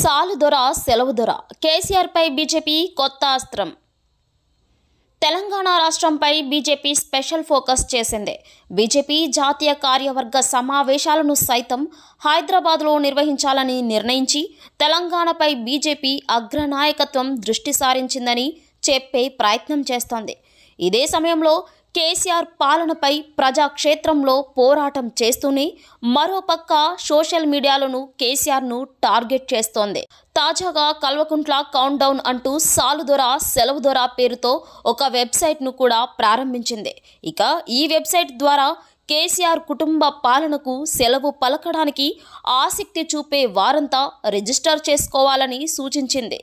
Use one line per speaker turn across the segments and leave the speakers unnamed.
సాలు దొర సెలవు దొర కేసీఆర్పై బీజేపీ కొత్త అస్త్రం తెలంగాణ రాష్ట్రంపై బీజేపీ స్పెషల్ ఫోకస్ చేసింది బీజేపీ జాతీయ కార్యవర్గ సమావేశాలను సైతం హైదరాబాద్లో నిర్వహించాలని నిర్ణయించి తెలంగాణపై బీజేపీ అగ్రనాయకత్వం దృష్టి సారించిందని చెప్పే ప్రయత్నం చేస్తోంది ఇదే సమయంలో కేసీఆర్ పాలనపై ప్రజాక్షేత్రంలో పోరాటం చేస్తూనే మరోపక్క సోషల్ మీడియాలను కేసీఆర్ను టార్గెట్ చేస్తోంది తాజాగా కల్వకుంట్ల కౌంట్ డౌన్ అంటూ సాలుదొర సెలవుదొర పేరుతో ఒక వెబ్సైట్ను కూడా ప్రారంభించింది ఇక ఈ వెబ్సైట్ ద్వారా కేసీఆర్ కుటుంబ పాలనకు సెలవు పలకడానికి ఆసక్తి చూపే వారంతా రిజిస్టర్ చేసుకోవాలని సూచించింది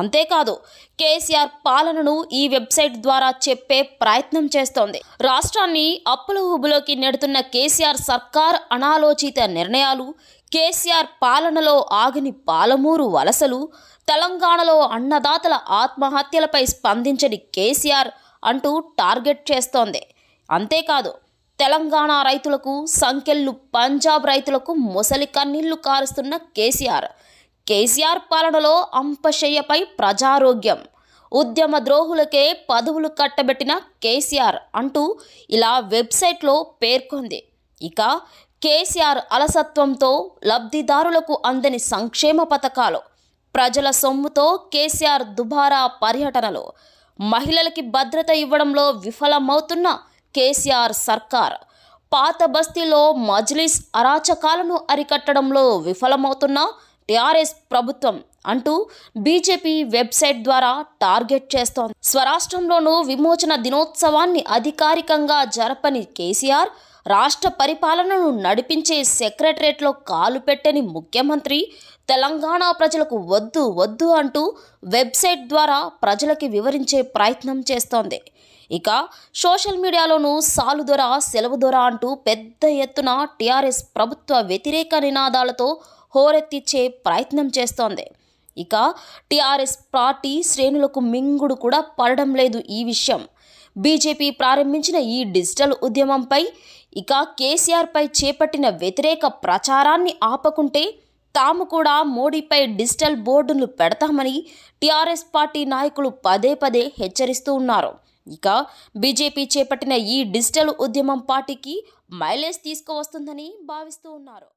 అంతేకాదు కేసీఆర్ పాలనను ఈ వెబ్సైట్ ద్వారా చెప్పే ప్రయత్నం చేస్తోంది రాష్ట్రాన్ని అప్పుల ఊబులోకి నెడుతున్న కేసీఆర్ సర్కార్ అనాలోచిత నిర్ణయాలు కేసీఆర్ పాలనలో ఆగిని పాలమూరు వలసలు తెలంగాణలో అన్నదాతల ఆత్మహత్యలపై స్పందించని కేసీఆర్ అంటూ టార్గెట్ చేస్తోంది అంతేకాదు తెలంగాణ రైతులకు సంకెళ్ళు పంజాబ్ రైతులకు ముసలి కన్నీళ్లు కారుస్తున్న కేసీఆర్ కేసీఆర్ పాలనలో అంపశయ్యపై ప్రజారోగ్యం ఉద్యమ ద్రోహులకే పదవులు కట్టబెట్టిన కేసీఆర్ అంటూ ఇలా వెబ్సైట్లో పేర్కొంది ఇక కేసీఆర్ అలసత్వంతో లబ్ధిదారులకు అందని సంక్షేమ పథకాలు ప్రజల సొమ్ముతో కేసీఆర్ దుబారా పర్యటనలు మహిళలకి భద్రత ఇవ్వడంలో విఫలమవుతున్న కేసీఆర్ సర్కార్ పాత బస్తీలో మజ్లిస్ అరాచకాలను అరికట్టడంలో విఫలమవుతున్న టీఆర్ఎస్ ప్రభుత్వం అంటూ బీజేపీ వెబ్సైట్ ద్వారా టార్గెట్ చేస్తోంది స్వరాష్ట్రంలోనూ విమోచన దినోత్సవాన్ని అధికారికంగా జరపని కేసీఆర్ రాష్ట్ర పరిపాలనను నడిపించే సెక్రటరేట్లో కాలు పెట్టని ముఖ్యమంత్రి తెలంగాణ ప్రజలకు వద్దు వద్దు అంటూ వెబ్సైట్ ద్వారా ప్రజలకి వివరించే ప్రయత్నం చేస్తోంది ఇక సోషల్ మీడియాలోనూ సాలు దొర సెలవు దొర అంటూ పెద్ద ఎత్తున టీఆర్ఎస్ ప్రభుత్వ వ్యతిరేక నినాదాలతో హోరెత్తిచ్చే ప్రయత్నం చేస్తోంది ఇక టీఆర్ఎస్ పార్టీ శ్రేణులకు మింగుడు కూడా పడడం లేదు ఈ విషయం బీజేపీ ప్రారంభించిన ఈ డిజిటల్ ఉద్యమంపై ఇక కేసీఆర్పై చేపట్టిన వ్యతిరేక ప్రచారాన్ని ఆపకుంటే తాము కూడా మోడీపై డిజిటల్ బోర్డును పెడతామని టీఆర్ఎస్ పార్టీ నాయకులు పదే పదే హెచ్చరిస్తూ ఉన్నారు ఇక బీజేపీ చేపట్టిన ఈ డిజిటల్ ఉద్యమం పార్టీకి మైలేజ్ తీసుకువస్తుందని భావిస్తూ ఉన్నారు